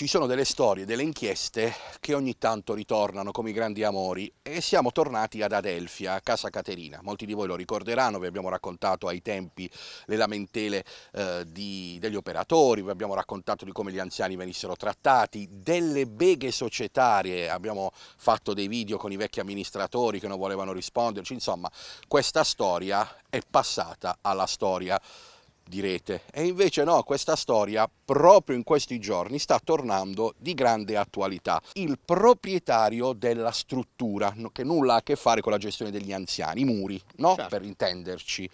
ci sono delle storie, delle inchieste che ogni tanto ritornano come i grandi amori e siamo tornati ad Adelfia, a Casa Caterina. Molti di voi lo ricorderanno, vi abbiamo raccontato ai tempi le lamentele eh, di, degli operatori, vi abbiamo raccontato di come gli anziani venissero trattati, delle beghe societarie, abbiamo fatto dei video con i vecchi amministratori che non volevano risponderci, insomma questa storia è passata alla storia direte. E invece no, questa storia proprio in questi giorni sta tornando di grande attualità. Il proprietario della struttura, che nulla ha a che fare con la gestione degli anziani, i muri, no? Certo. Per intenderci.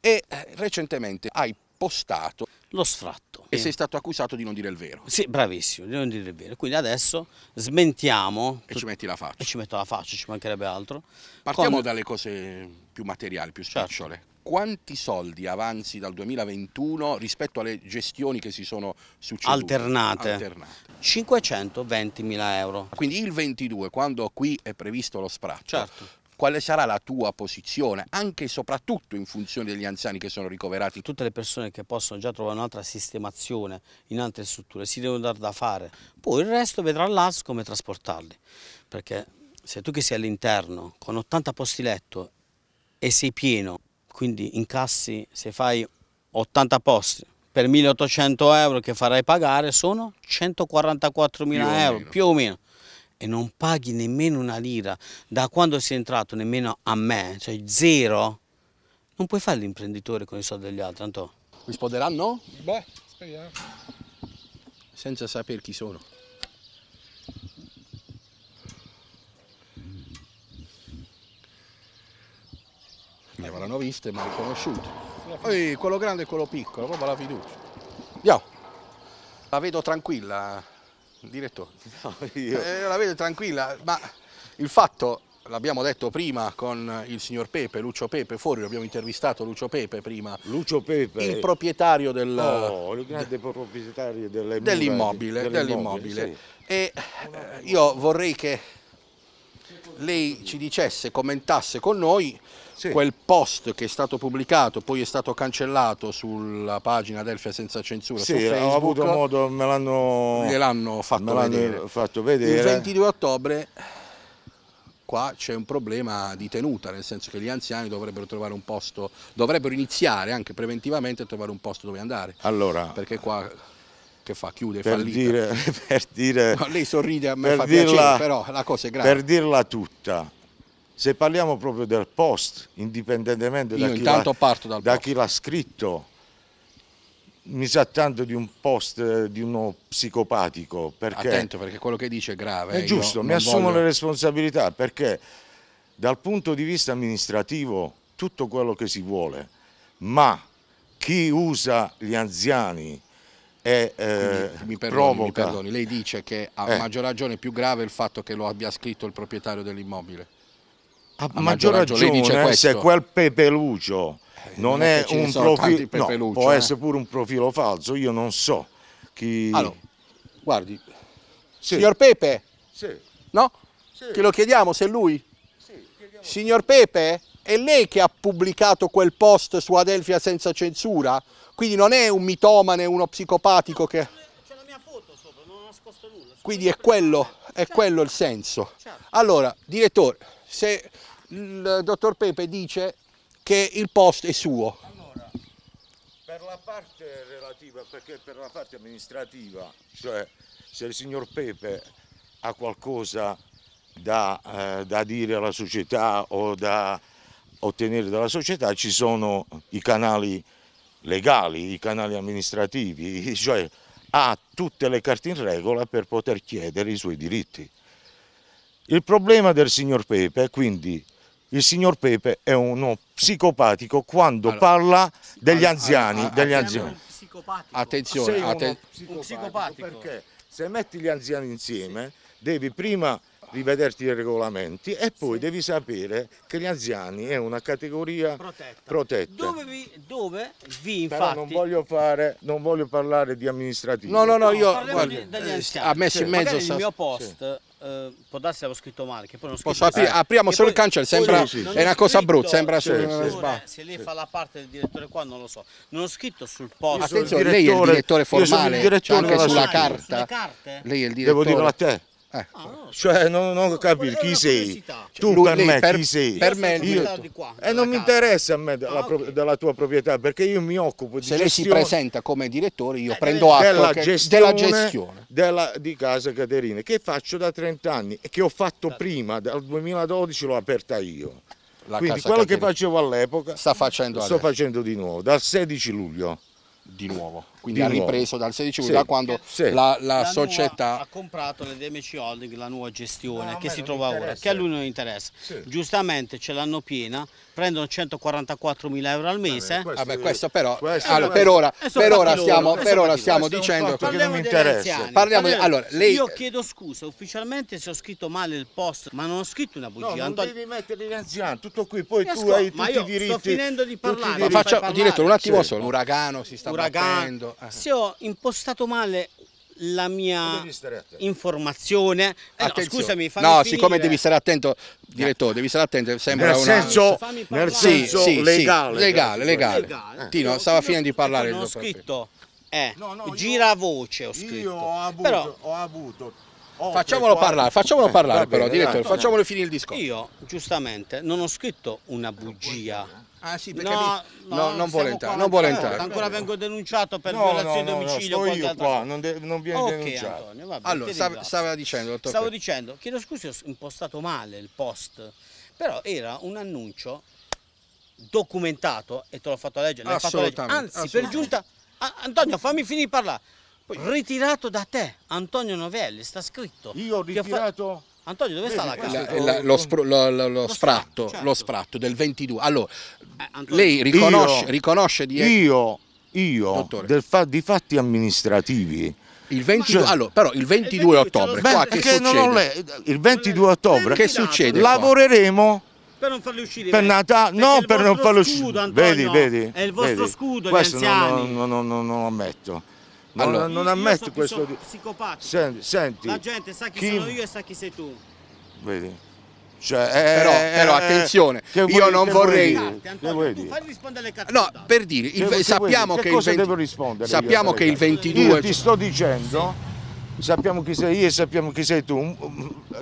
E eh, recentemente hai postato lo sfratto. E sei stato accusato di non dire il vero. Sì, bravissimo, di non dire il vero. Quindi adesso smentiamo. E ci metti la faccia. E ci metto la faccia, ci mancherebbe altro. Partiamo Come... dalle cose più materiali, più certo. spicciole. Certo quanti soldi avanzi dal 2021 rispetto alle gestioni che si sono succedute? Alternate. Alternate. 520 mila euro. Quindi il 22, quando qui è previsto lo spraccio, certo. quale sarà la tua posizione, anche e soprattutto in funzione degli anziani che sono ricoverati? Tutte le persone che possono già trovare un'altra sistemazione in altre strutture si devono dare da fare, poi il resto vedrà l'AS come trasportarli, perché se tu che sei all'interno con 80 posti letto e sei pieno, quindi incassi se fai 80 posti per 1800 euro che farai pagare sono 144 mila euro più o meno e non paghi nemmeno una lira da quando sei entrato nemmeno a me cioè zero non puoi fare l'imprenditore con i soldi degli altri Anto. mi spoderanno? beh speriamo senza sapere chi sono ne avranno viste ma riconosciute. Poi quello grande e quello piccolo, proprio la fiducia. Andiamo. La vedo tranquilla, direttore. No, eh, eh, la vedo tranquilla, ma il fatto, l'abbiamo detto prima con il signor Pepe, Lucio Pepe, fuori abbiamo intervistato Lucio Pepe prima. Lucio Pepe. Il proprietario del... Oh, il grande proprietario dell'immobile. Dell'immobile, dell dell sì. E eh, io vorrei che lei ci dicesse, commentasse con noi sì. quel post che è stato pubblicato, poi è stato cancellato sulla pagina Delfia senza censura sì, su Facebook. ho avuto modo, me l'hanno fatto, fatto vedere. Il 22 ottobre qua c'è un problema di tenuta, nel senso che gli anziani dovrebbero trovare un posto, dovrebbero iniziare anche preventivamente a trovare un posto dove andare. Allora, perché qua che fa? Chiude, per fallita. Dire, per dire, no, lei sorride a me, fa dirla, piacere, però la cosa è grave. Per dirla tutta, se parliamo proprio del post, indipendentemente da chi, la, da chi l'ha scritto, mi sa tanto di un post di uno psicopatico. Perché Attento perché quello che dice è grave. È eh, giusto, mi assumo voglio... le responsabilità perché dal punto di vista amministrativo tutto quello che si vuole, ma chi usa gli anziani è, eh, Quindi, mi, perdoni, mi perdoni, lei dice che a eh. maggior ragione è più grave il fatto che lo abbia scritto il proprietario dell'immobile. A, a, maggior ragione, ragione se quel pepelucio eh, non, non è un profilo, no, può eh. essere pure un profilo falso, io non so chi... Allora, guardi, sì. signor Pepe, sì. no? Sì. Che lo chiediamo se è lui? Chiediamo. Signor Pepe, è lei che ha pubblicato quel post su Adelfia senza censura? Quindi non è un mitomane, uno psicopatico no, che... C'è la mia foto sopra, non ho nascosto nulla. Quindi è quello, è certo. quello il senso. Certo. Allora, direttore, se il dottor Pepe dice che il post è suo. Allora, per la parte relativa, perché per la parte amministrativa, cioè se il signor Pepe ha qualcosa da, eh, da dire alla società o da ottenere dalla società, ci sono i canali legali, i canali amministrativi, cioè ha tutte le carte in regola per poter chiedere i suoi diritti. Il problema del signor Pepe, quindi, il signor Pepe è uno psicopatico quando allora, parla degli anziani. degli anziani. Attenzione, Sei atten psicopatico, psicopatico. perché se metti gli anziani insieme sì. devi prima rivederti i regolamenti e poi sì. devi sapere che gli anziani è una categoria protetta. protetta. Dove, vi, dove vi infatti... Non voglio, fare, non voglio, parlare di amministrativo. No, no, no, no io... Guarda, degli eh, Ha messo sì. in mezzo... Sta... il mio post... Sì. Eh, può darsi avevo scritto male che poi non Posso apri- eh. apriamo che solo il cancello sembra sì, è una cosa brutta sembra sì, solo se lei fa la parte del direttore qua non lo so non ho scritto sul posto attenzione lei è il direttore formale il direttore cioè anche sulla carta lei è il direttore devo dirlo a te eh. Ah, cioè, non, non capisco chi sei. Tu Lui, per me per, chi sei? Per me io, io qua, e eh, non mi interessa a me della, ah, okay. della, tua proprietà perché io mi occupo di Se lei si presenta come direttore io eh, prendo atto della, che, gestione, della gestione della, di Casa Caterina che faccio da 30 anni e che ho fatto certo. prima, dal 2012 l'ho aperta io. La Quindi quello Caterina. che facevo all'epoca sto facendo di nuovo, dal 16 luglio. Di nuovo quindi ha ripreso dal 16 luglio sì. quando sì. La, la, la, società ha comprato le DMC Holding la nuova gestione no, che si trova interessa. ora che a lui non interessa sì. giustamente ce l'hanno piena prendono 144 mila euro al mese Vabbè, questo, Vabbè, questo però questo allora, per ora, per ora stiamo, per ora stiamo dicendo che non mi interessa parliamo di, allora, lei... io chiedo scusa ufficialmente se ho scritto male il post ma non ho scritto una bugia no, non Antonio... devi mettere gli anziani tutto qui poi tu hai tutti i diritti sto finendo di parlare ma faccio, direttore un attimo solo uragano si sta uragano, Ah. se ho impostato male la mia informazione. Eh no, scusami, No, siccome devi stare attento, direttore, devi stare attento, sembra nel una... senso, nel senso sì, sì, legale, sì, legale, legale. legale. Eh. Tino, stava finendo di parlare. Non ho scritto, eh, no, no, giravoce ho scritto. Io ho avuto, però, ho avuto Oh, facciamolo parlare, facciamolo parlare eh, però, bene, direttore, facciamolo finire il discorso. Io, giustamente, non ho scritto una bugia. Ah sì, perché no, mi... no, no non, non vuole entrare, non vuole entrare. Ancora vengo denunciato per no, violazione no, domicilio. No, sto io qua, non, de- non viene okay, denunciato. Antonio, vabbè, allora, stava, stava, dicendo, dottor Stavo Pedro. dicendo, chiedo scusa, ho impostato male il post, però era un annuncio documentato e te l'ho fatto leggere, l'hai fatto leggere. Anzi, per giunta, Antonio, fammi finire di parlare. Poi, ritirato da te, Antonio Novelli, sta scritto. Io ho ritirato? Antonio, dove sta la casa? lo, spro, lo, lo, lo spratto, certo. lo spratto certo. del 22. Allora, eh, Antonio, lei riconosce, io, riconosce di... Io, io fa, di fatti amministrativi... Il 22, cioè, allora, però il 22 eh, ottobre, qua che succede? il 22 ottobre, che succede? Lavoreremo per non farli uscire. Per eh. Natale, no, per non farli uscire. Vedi, vedi. È il vostro vedi. scudo, Questo gli anziani. No, no, no, no, non lo ammetto allora, non, ammetto so questo. Sono psicopatico. Senti, senti, La gente sa chi, chi, sono io e sa chi sei tu. Vedi. Cioè, eh, però, però, eh, eh, attenzione, eh, io non vorrei... Antonio, tu fai rispondere alle carte. No, per dire, il, che sappiamo che, che, che il 20... Sappiamo che il 22... Io ti sto dicendo, sì. sappiamo chi sei io e sappiamo chi sei tu,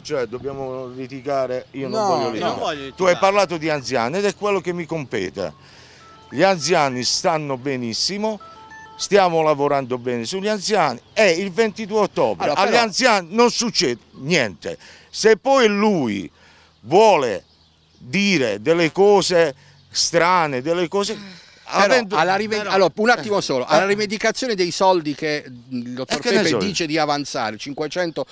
cioè dobbiamo litigare, io no, non voglio litigare. No. Voglio tu hai parlato di anziani ed è quello che mi compete. Gli anziani stanno benissimo, stiamo lavorando bene sugli anziani e il 22 ottobre allora, però... agli anziani non succede niente. Se poi lui vuole dire delle cose strane, delle cose... Avendo... Rive... Allora, un attimo eh. solo, alla rivendicazione dei soldi che il dottor eh, che Pepe dice di avanzare, 540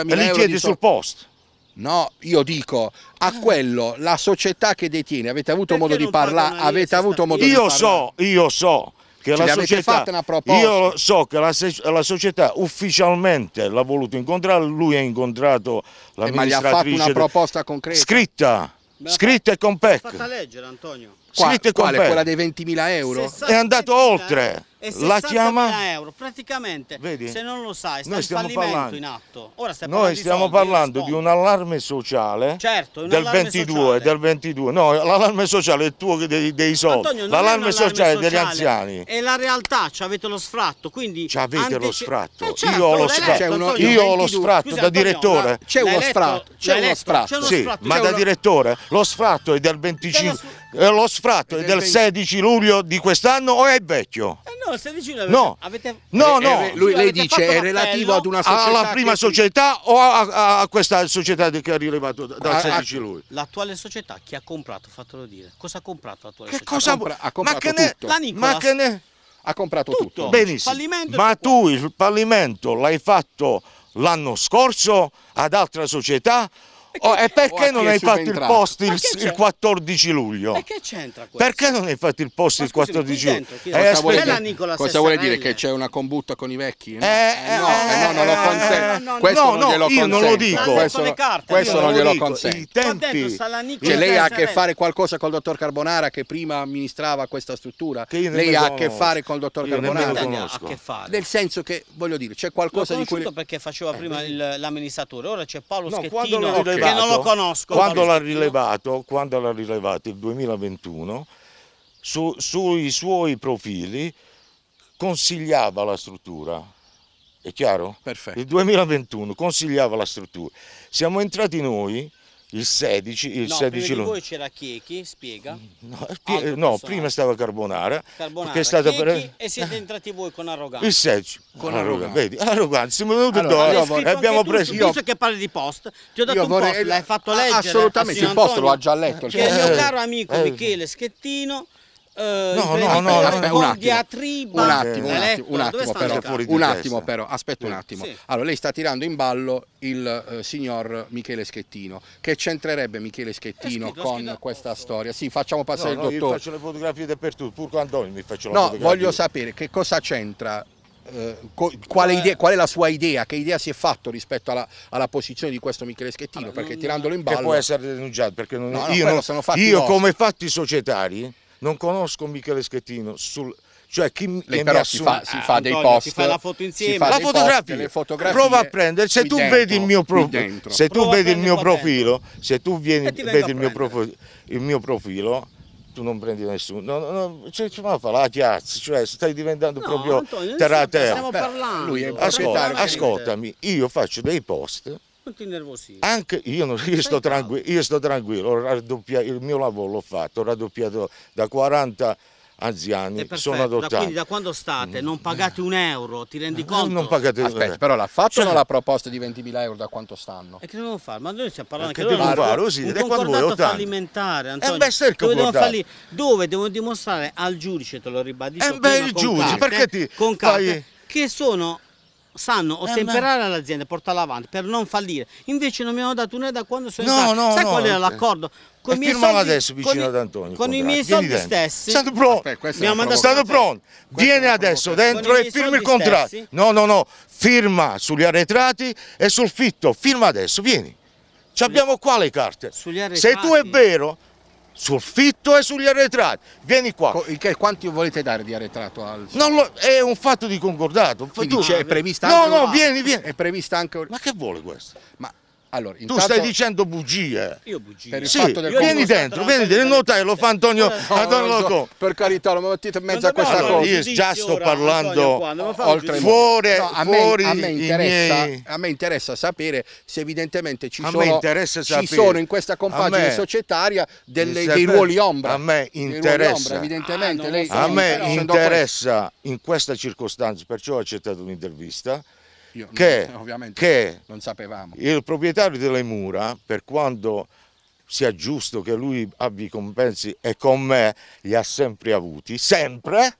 eh, mila euro. E li chiedi sul post. No, io dico a ah. quello la società che detiene, avete avuto Perché modo di parlare, avete avuto modo io di parlare. Io so, io so che Ce la società, una proposta. io so che la, la, società ufficialmente l'ha voluto incontrare, lui ha incontrato la Eh, ma gli ha fatto una proposta concreta. Scritta, scritta e con PEC. Fatta leggere Antonio. Qua, Scritta e con PEC. Quella dei 20.000 euro? È andato oltre e 60 chiama... euro praticamente Vedi? se non lo sai sta noi stiamo parlando, in atto Ora stai noi stiamo di soldi, parlando di un allarme sociale certo, un del, allarme 22, sociale. del 22 no l'allarme sociale è tuo dei, dei soldi l'allarme sociale, sociale, degli anziani è la realtà ci avete lo sfratto quindi ci avete antici... lo sfratto eh certo, io ho certo, lo sfratto uno, io ho lo sfratto Scusa, da direttore c'è uno sfratto c'è uno sfratto sì ma da direttore lo sfratto è del 25 eh, lo sfratto è del 16 luglio di quest'anno o è vecchio? Eh no, 16 luglio no. avete... No, no. Eh, lui, lei dice è relativo ad una società... Alla prima società o a, a, questa società che ha rilevato dal 16 luglio? L'attuale società chi ha comprato, fatelo dire. Cosa ha comprato l'attuale società? Cosa... ha comprato ma che ne... tutto. La Nicolas... Ma che ne... Ha comprato tutto. tutto. Benissimo. Ma tu il fallimento l'hai fatto l'anno scorso ad altra società Oh, e perché non hai fatto il post il, il 14 luglio? E che c'entra questo? Perché non hai fatto il post il 14 luglio? Eh, cosa vuole, dire, cosa vuole dire? Che c'è una combutta con i vecchi? No, eh, eh, eh, no, eh, no, non lo eh, consento. Questo non glielo consento. non lo dico. Questo, questo non glielo consente. I tempi. Cioè, lei ha a che fare qualcosa col dottor Carbonara che prima amministrava questa struttura? Lei ha a che fare col dottor Carbonara? Ha a che fare. Nel senso che, voglio dire, c'è qualcosa di cui... perché faceva prima l'amministratore, ora c'è Paolo Schettino rilevato, non lo conosco. Quando l'ha rilevato, rilevato, il 2021, su, sui suoi profili consigliava la struttura. È chiaro? Perfetto. Il 2021 consigliava la struttura. Siamo entrati noi il 16, il no, 16 luglio. Poi c'era Chiechi, spiega. No, eh, no prima stava Carbonara. Carbonara che è stata per... E siete eh. entrati voi con arroganza. Il 16. Con arroganza. Vedi, arroganza, siamo venuti allora, dopo. Abbiamo preso... Io... Visto che parli di post, ti ho dato un vorrei... post, l'hai fatto ah, leggere. Assolutamente, il post Antonio, ha già letto. Che il mio cioè- caro amico eh. Michele Schettino eh, no, no, no, aspetta, un, attimo, eh, un attimo, un attimo, un attimo, però, un attimo però, aspetta un attimo. Allora, lei sta tirando in ballo il eh, signor Michele Schettino, che c'entrerebbe Michele Schettino eh, scritto, con scritto, questa posso... storia? Sì, facciamo passare no, il no, dottore. Io faccio le fotografie dappertutto, pur quando mi faccio la no, fotografia. No, voglio sapere che cosa c'entra eh, qual è, qual è la sua idea, che idea si è fatto rispetto alla, alla posizione di questo Michele Schettino, allora, ah, perché tirandolo in ballo... Che può essere denunciato, perché non, no, no, io, non, io come loro. fatti societari non conosco Michele Schettino sul, cioè chi Lei però si fa, si fa ah, Antonio, dei post si fa la foto insieme la fotografia fotografie, prova a prendere se tu dentro, vedi il mio profilo se tu prova vedi il mio profilo dentro. se tu vieni, vedi il mio, profilo, il mio profilo tu non prendi nessuno no, no, cioè, ma fa la chiazza cioè stai diventando no, proprio Antonio, terra a terra stiamo parlando Beh, lui è ascolta, ascoltami io faccio dei post non ti nervosi. Anche io, non, io, sto, tranquillo, io sto tranquillo, il mio lavoro l'ho fatto, ho raddoppiato da 40 anziani sono adottato. Da, quindi da quando state non pagate un euro, ti rendi eh, conto? Non pagate un euro. però l'ha fatto cioè, o non la proposta di 20.000 euro da quanto stanno? E che devono fare? Ma noi stiamo parlando eh, che, che devono fare? Così, un concordato fallimentare, eh, Antonio. Eh beh, se dove, falli, dove devono dimostrare al giudice, te lo ribadisco, e beh, il giudice, carte, perché ti con carte, fai... che sono sanno ottemperare eh, all'azienda, portarla avanti per non fallire. Invece non mi hanno dato un'idea da quando sono no, entrato. No, Sai no, qual era eh. l'accordo? Con i miei soldi, adesso vicino ad Antonio. Con i miei soldi stessi. Stanno pronti. Stanno pronti. Vieni adesso dentro e firmi il contratto. Stessi. No, no, no. Firma sugli arretrati e sul fitto. Firma adesso, vieni. Ci abbiamo qua le carte. Se tu è vero, sul fitto e sugli arretrati. Vieni qua. Che, quanti volete dare di arretrato al... Lo, è un fatto di concordato. Quindi tu, è prevista anche... No, no, vieni, vieni. È prevista anche... Ma che vuole questo? Ma allora, intanto... Tu stai dicendo bugie. Io bugie. Sì, vieni dentro, vieni dentro, il notaio lo fa Antonio, no, no, Loco. Per carità, lo mettete in mezzo a questa allora, cosa. Io già sto parlando oltre fuori, no, a, me, a, me interessa, miei... a me interessa sapere se evidentemente ci, sono, ci sono, in questa compagine societaria delle, dei ruoli ombra. A me interessa. Ombra, ah, a me interessa in questa circostanza, perciò ho accettato un'intervista io, che, no, che il proprietario delle mura, per quanto sia giusto che lui abbia i compensi e con me li ha sempre avuti, sempre,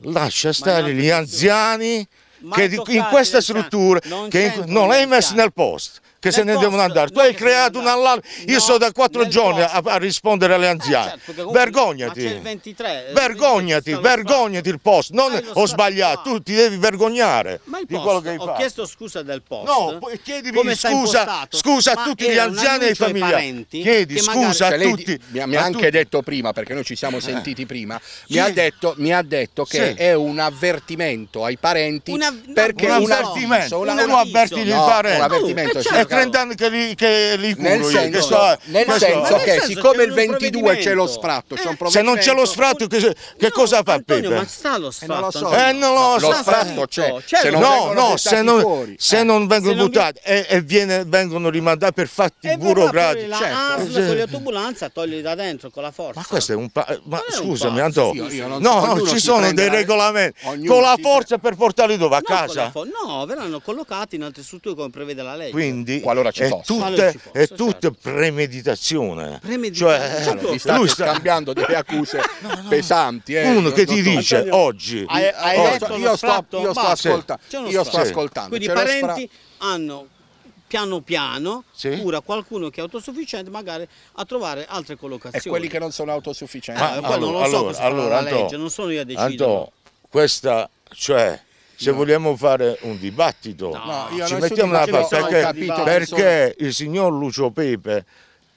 lascia stare gli anziani che in questa cioè, struttura, che in, non l'hai messo nel posto che se ne posto, devono andare. Tu hai creato un allarme. No, Io sono da quattro giorni a, a, rispondere alle ah, anziane. Certo, eh, certo, vergognati. 23, vergognati, vergognati il post. Non ho sbagliato, no. tu ti devi vergognare post, di quello che hai fatto. Ho chiesto scusa del post. No, chiedimi scusa, scusa a tutti gli anziani e ai familiari. Chiedi scusa a cioè, tutti. Mi ha anche detto prima, perché noi ci siamo eh. sentiti prima, mi ha detto che è un avvertimento ai parenti. perché Un avvertimento. Un avvertimento. Un eh, avvertimento è 30 anni che li, che li nel io, senso, che sto, nel senso che siccome il 22 c'è lo sfratto, eh, se non c'è lo sfratto che, che no, cosa fa Antonio, Pepe? Ma sta lo sfratto. Eh, non lo, so. eh, non lo, lo sfratto c'è. Cioè, no, no, se non, se non eh. vengono se non buttati vi... e, viene, vengono rimandati per fatti e burocratici. La certo. ASL con l'autobulanza togli da dentro con la forza. Ma questo è un pa- eh, ma scusami Antonio. No, ci sono dei regolamenti. Con la forza per portarli dove a casa? No, verranno collocati in altre strutture come prevede la legge. Quindi qualora ci possa. Tutta, ci posso, è tutta certo. premeditazione. premeditazione. Cioè, allora, lui sta cambiando delle accuse no, no. pesanti. Eh. Uno che ti dice taglio. oggi, hai, hai oggi io, sto, io, sto, ascoltando, io sto ascoltando. Quindi i parenti hanno piano piano sì. cura qualcuno che è autosufficiente magari a trovare altre collocazioni. E quelli che non sono autosufficienti. Ah, ma, ah, allora, non lo so allora, allora Anto, legge, non sono io a decidere. Anto, questa, cioè, se no. vogliamo fare un dibattito, no, ci mettiamo la parte perché, perché il signor Lucio Pepe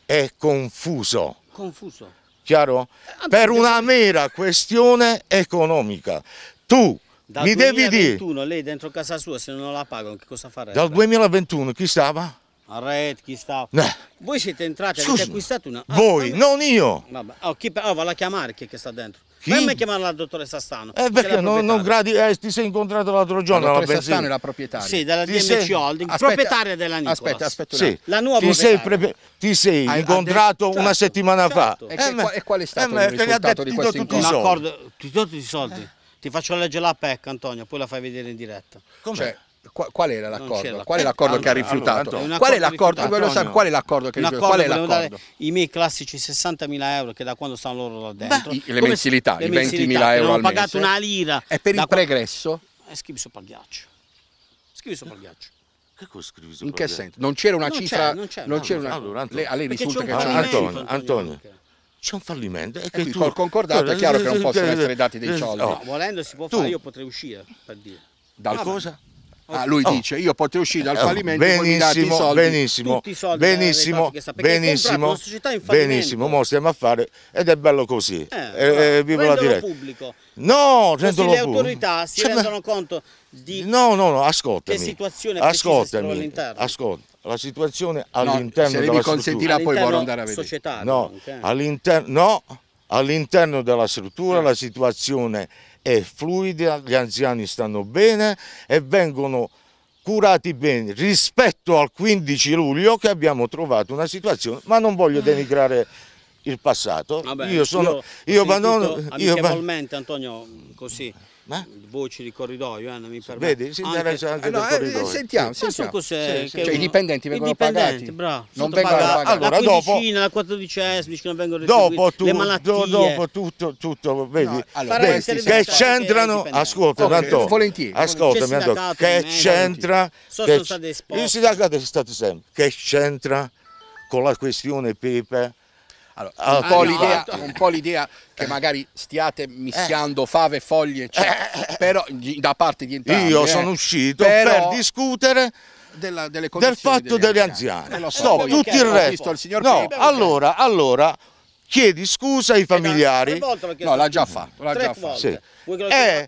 è confuso. Confuso. Chiaro? Eh, per una mera questione economica. Tu Dal mi devi dire... Dal 2021 lei dentro casa sua se non la pagano che cosa farà? Dal 2021 chi stava? A Arret, chi sta? No. Voi siete entrati, Scusa, avete acquistato una... Ah, voi, vabbè. non io! Vabbè. Oh, chi... oh, vado a chiamare chi è che sta dentro. Chi? Ma mi chiamano la dottoressa Stano. Eh perché non, non gradi, eh, ti sei incontrato l'altro giorno la dottoressa Stano è la proprietaria. Sì, della ti DMC sei... Holding, aspetta, proprietaria della Nicolas. Aspetta, aspetta sì. La nuova ti sei, pre... ti sei hai, incontrato hai, una certo, settimana certo. fa. E, eh, ma, e quale è eh, stato eh, il risultato di questo incontro? Ti do tutti i soldi. Ti faccio leggere la PEC, Antonio, poi la fai vedere in diretta. Com'è? Cioè, Qual era l'accordo? Qual è l'accordo allora, che ha rifiutato? Allora, qual è l'accordo? No. Qual è l'accordo che ha rifiutato? Qual è l'accordo? I miei classici 60.000 euro che da quando stanno loro là dentro. Beh, le mensilità, i 20.000 euro al mese. Ho pagato una lira. E per il pregresso? Eh, scrivi sopra il ghiaccio. Scrivi sopra il ghiaccio. Che cosa scrivi sopra In che senso? Non c'era una cifra? Non c'era ah, una... Allora, Antonio, a lei risulta che c'era Antonio, Antonio c'è un fallimento. E eh, che tu... Col concordato è eh, chiaro che eh, non possono essere dati dei soldi. No, volendo si può fare, io potrei uscire per dire. Dal cosa? Ah, lui oh. dice io potrei uscire dal eh, fallimento benissimo, soldi, benissimo, benissimo, benissimo, benissimo, mo stiamo a fare ed è bello così eh, eh, eh, vivo la diretta pubblico. no, così cioè, le autorità si cioè, rendono conto di no, no, no, ascoltami che situazione ascoltami, all'interno ascolta, la situazione all'interno no, della mi consentirà poi vorrò andare a vedere eh. no, all'interno no, all della struttura la situazione è è fluida, gli anziani stanno bene e vengono curati bene rispetto al 15 luglio che abbiamo trovato una situazione, ma non voglio eh. denigrare il passato. Vabbè, io sono io, io, io, amichevolmente Antonio così ma? Voci di corridoio, Anna, eh, mi permette. Vedi, si interessa anche, anche eh, del corridoio. Sentiamo, sì. sentiamo. Cos'è, sì, sì. Cioè, uno... i dipendenti vengono I dipendenti, bravo, non vengono pagati. Allora, la quindicina, dopo, la quattordicesima, non vengono dopo, tu, le malattie. Dopo tutto, tutto vedi, no, allora, vedi che c'entrano, ascolta, okay. volentieri, ascoltami, tanto, che c'entra, il sindacato è stato sempre, che c'entra con la questione Pepe allora, ah, un, po l'idea, un po' l'idea che magari stiate mischiando fave foglie, cioè, però da parte di entrambi. Io sono uscito però... per discutere della, del fatto degli anziani. anziani. Stop, tutto il resto. Il no, Pepe, allora, allora, chiedi scusa ai eh, familiari. No, l'ha già fatto. L'ha già fatto. Sì. E, e, eh,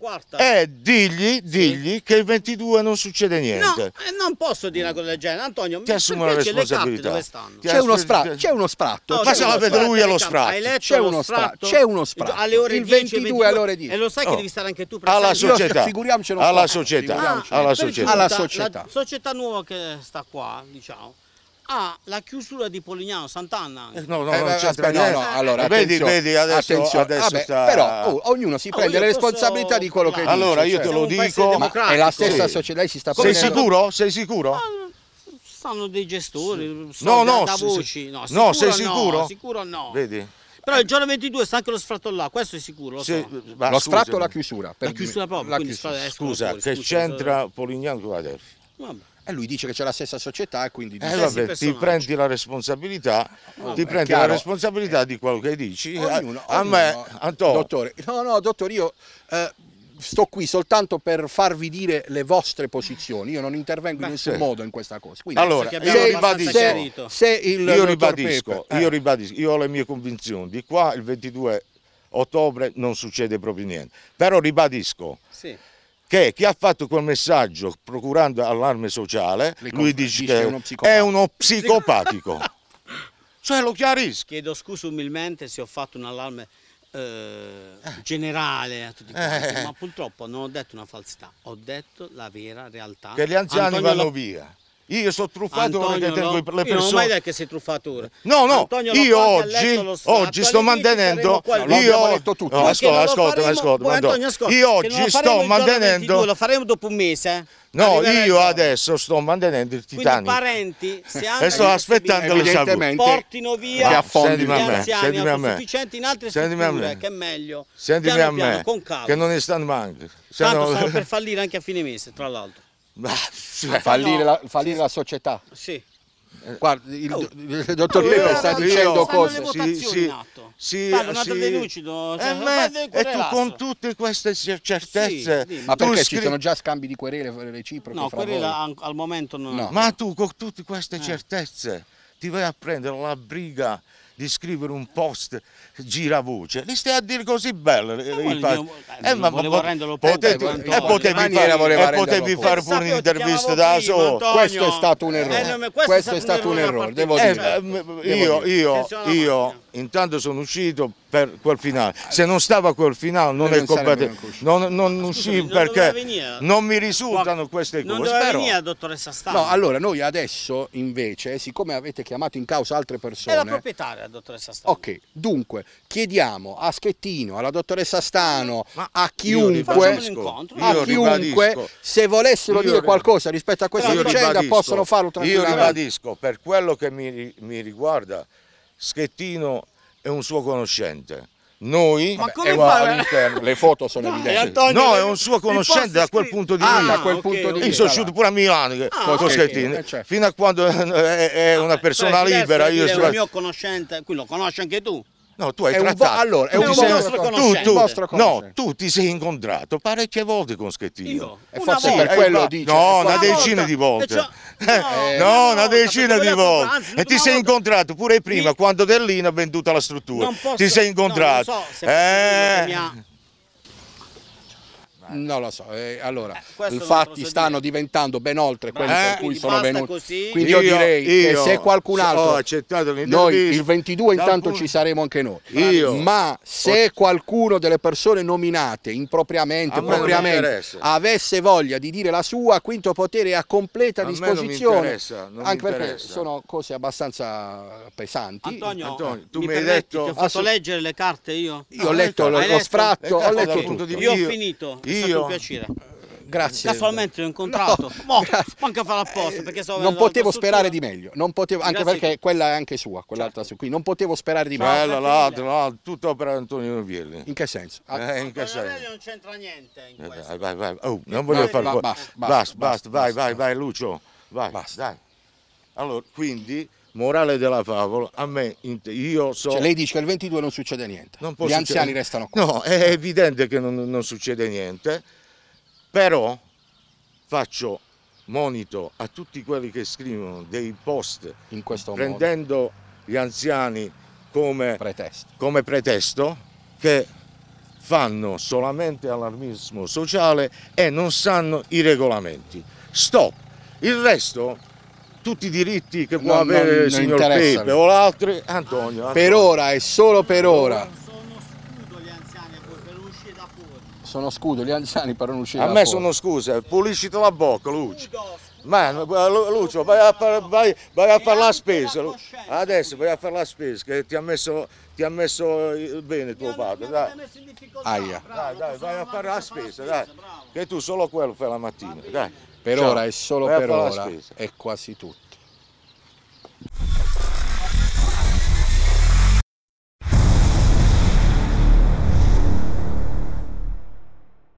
eh, digli, digli sì. che il 22 non succede niente. No, non posso dire una cosa del genere, Antonio. Ti assumo la responsabilità. C'è uno, spra c'è uno spratto. No, ma se la vede lui allo spratto. C'è uno spratto. C'è uno spratto. Alle ore il 22, 22 alle ore 10. E lo sai oh. che devi stare anche tu presente. Alla società. Figuriamocelo. Alla società. Alla società. La società nuova che sta qua, diciamo ha ah, la chiusura di Polignano, Sant'Anna. Eh, no, no, eh, non eh, c'è no, no, allora, vedi, vedi, adesso, attenzione. adesso vabbè, sta... Però oh, ognuno si ah, prende oh, le responsabilità posso... di quello che allora, dice. Allora, io cioè. te lo dico, ma è la stessa sì. società, lei si sta prendendo... Sei sicuro? Sei sicuro? Ah, stanno dei gestori, sì. no, no, da, da voci. No, sicuro sei sicuro? No, sicuro no. Vedi? Però il giorno 22 sta anche lo sfratto là, questo è sicuro. Lo, sì, so. lo sfratto o la chiusura? la chiusura proprio. La eh, Scusa, che c'entra Polignano? Vabbè. E lui dice che c'è la stessa società, e quindi eh, vabbè, ti prendi la responsabilità, vabbè, ti prendi chiaro, la responsabilità eh, di quello che dici. Eh, ognuno, a, ognuno, me, Antonio. Dottore, no, no, dottore, io eh, sto qui soltanto per farvi dire le vostre posizioni, io non intervengo Beh, in nessun sì. modo in questa cosa. Quindi, allora, se, ribadisco, se, se il io ribadisco, Pepe, io eh. ribadisco, io ho le mie convinzioni, di qua il 22 ottobre non succede proprio niente, però ribadisco. Sì che chi ha fatto quel messaggio procurando allarme sociale, lui dice che è uno psicopatico. cioè lo chiarisco. Chiedo scusa umilmente se ho fatto un allarme eh, eh, generale a tutti quanti, eh. ma purtroppo non ho detto una falsità, ho detto la vera realtà. Che gli anziani Antonio vanno lo... via. Io sono truffatore Antonio, perché tengo no. le persone. Io non ho mai detto che sei truffatore. No, no, Antonio io oggi, oggi sto mantenendo. No, io detto tutto. No, ascolta, ascolta, ascolta. Io oggi sto mantenendo. Lo faremo dopo un mese. Eh? No, io adesso sto mantenendo il Titanic. Quindi parenti, se hanno e sto aspettando le salute. Portino via gli affondi a me. autosufficienti in altre Sentimi me. che è meglio. Sentimi piano, a me, piano, con calma. Che non ne stanno manco. Tanto stanno per fallire anche a fine mese, tra l'altro. Fallire, la, fallire la società. Sì. Eh, Guarda, il, oh. il dottor Pepe no, sta dicendo cose. Sì, sì, sì, Parlo, sì. Lucido, cioè, eh, me, e tu con tutte queste certezze. Sì, ma perché scri... ci sono già scambi di querele reciproche? No, querela al momento non. No. Ma tu con tutte queste eh. certezze ti vai a prendere la briga di scrivere un post giravoce, li stai a dire così bello. Eh, eh, ma volevo renderlo potete, e potevi, far, e eh, potevi eh, fare pure un'intervista da solo. Questo è stato un eh, errore. Eh, questo, questo, è stato un errore, devo dire. io, io, io intanto sono uscito per quel finale. Ah, Se non stava quel finale non, non è compatibile. Non, non uscì perché non mi risultano queste cose. Non doveva venire, dottoressa Stano. No, allora noi adesso invece, siccome avete chiamato in causa altre persone... È la proprietaria la dottoressa Stano. Ok, dunque chiediamo a Schettino, alla dottoressa Stano, Ma a chiunque, a chiunque se volessero io dire ribadisco. qualcosa rispetto a questa vicenda ribadisco. possono farlo tranquillamente. Io ribadisco, per quello che mi, mi riguarda, Schettino è un suo conoscente noi Ma come fa? all'interno, le foto sono no, evidenti. no, è eh, un suo conoscente da quel punto di ah, vista. Ah, quel punto okay, di Io sono uscito pure a Milano ah, con Schettini. Eh, certo. Fino a quando è, eh, eh, è una persona libera. Io sono il mio conoscente, qui lo conosci anche tu. No, tu hai è trattato. allora, è un, un vostro tu, tu, No, tu ti sei incontrato parecchie volte con Schettino. Io? E forse volta. per quello eh, dice. No, una, decina volta. di volte. Cioè, no, eh, no, una, una decina di volte. Eh, Anzi, e ti sei incontrato pure prima, Mi... quando Terlina ha venduto la struttura. Posso, ti sei incontrato. No, non so se eh... Eh. Non lo so, eh, allora, eh, i fatti stanno dire. diventando ben oltre eh, quelli per cui sono venuti. Così. Quindi io, io direi io che se qualcun altro, noi il 22 intanto alcun... ci saremo anche noi, io. ma se qualcuno delle persone nominate impropriamente, propriamente, avesse voglia di dire la sua, quinto potere è a completa a disposizione, non anche perché sono cose abbastanza pesanti. Antonio, Antonio tu mi, mi hai detto... Ho fatto leggere le carte io? Io ho letto lo, sfratto, ho letto tutto. Io ho finito. Io stato un piacere. Eh, grazie. Casualmente l'ho incontrato. No, Mo, manca fare apposta eh, perché so Non potevo sperare di meglio, non potevo, anche grazie. perché quella è anche sua, quell'altra certo. su qui, non potevo sperare di cioè, meglio. Bella, l'altra, no, tutto per Antonio Vielli. In che senso? Eh, in che senso? non c'entra niente in eh, questo. Vai, vai, vai. Oh, non volevo fare basta, basta, basta, basta, vai, vai, vai Lucio, vai. Basta. Dai. Allora, quindi morale della favola, a me, io so... Cioè lei dice che il 22 non succede niente, non gli anziani restano qua. No, è evidente che non, non succede niente, però faccio monito a tutti quelli che scrivono dei post prendendo modo. gli anziani come pretesto. come pretesto che fanno solamente allarmismo sociale e non sanno i regolamenti. Stop! Il resto tutti i diritti che può no, avere non, il signor Pepe o l'altro, eh, Antonio, Antonio. Per ora e solo per ora. Sono scudo gli anziani per uscire non uscire A da fuori. A me sono scuse, pulisci la bocca, Lucio. Ma Lucio, vai a, far, vai, vai a fare la spesa. Adesso vai a fare la spesa, che ti ha messo, ti ha messo bene tuo padre. Dai. Aia. Dai, dai, vai a fare la spesa, dai. Che tu solo quello fai la mattina. Dai. Per Ciao. ora è solo Vai per ora è quasi tutto.